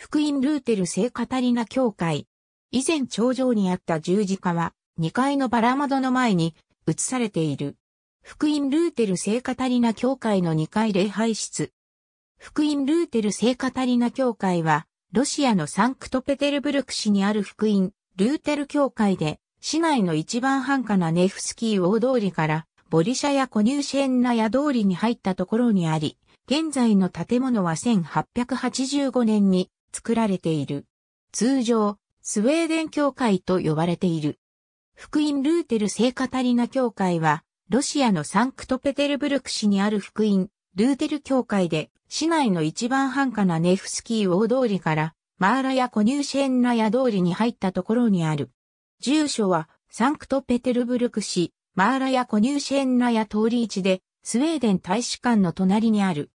福音ルーテル聖カタリナ教会。以前頂上にあった十字架は、2階のバラ窓の前に移されている。福音ルーテル聖カタリナ教会の2階礼拝室。福音ルーテル聖カタリナ教会は、ロシアのサンクトペテルブルク市にある福音、ルーテル教会で、市内の一番繁華なネフスキー大通りから、ボリシャやコニューシェンナヤ通りに入ったところにあり、現在の建物は1885年に作られている。通常、スウェーデン教会と呼ばれている。福音ルーテル聖カタリナ教会は、ロシアのサンクトペテルブルク市にある福音、ルーテル教会で、市内の一番繁華なネフスキー大通りから、マーラやコニューシェンナヤ通りに入ったところにある。住所は、サンクトペテルブルク市、マーラやコニューシェンナヤ通り市で、スウェーデン大使館の隣にある。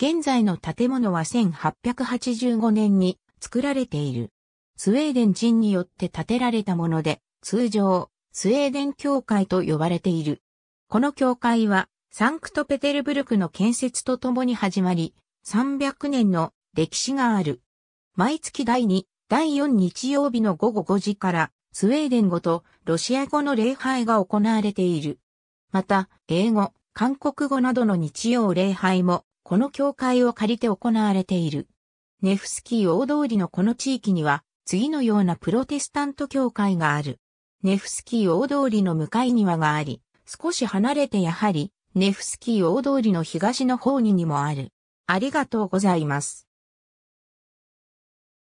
現在の建物は1885年に作られている。スウェーデン人によって建てられたもので、通常、スウェーデン教会と呼ばれている。この教会は、サンクトペテルブルクの建設とともに始まり、300年の歴史がある。毎月第2、第4日曜日の午後5時から、スウェーデン語とロシア語の礼拝が行われている。また、英語、韓国語などの日曜礼拝もこの教会を借りて行われている。ネフスキー大通りのこの地域には、次のようなプロテスタント教会がある。ネフスキー大通りの向かい庭があり、少し離れてやはり、ネフスキー大通りの東の方ににもある。ありがとうございます。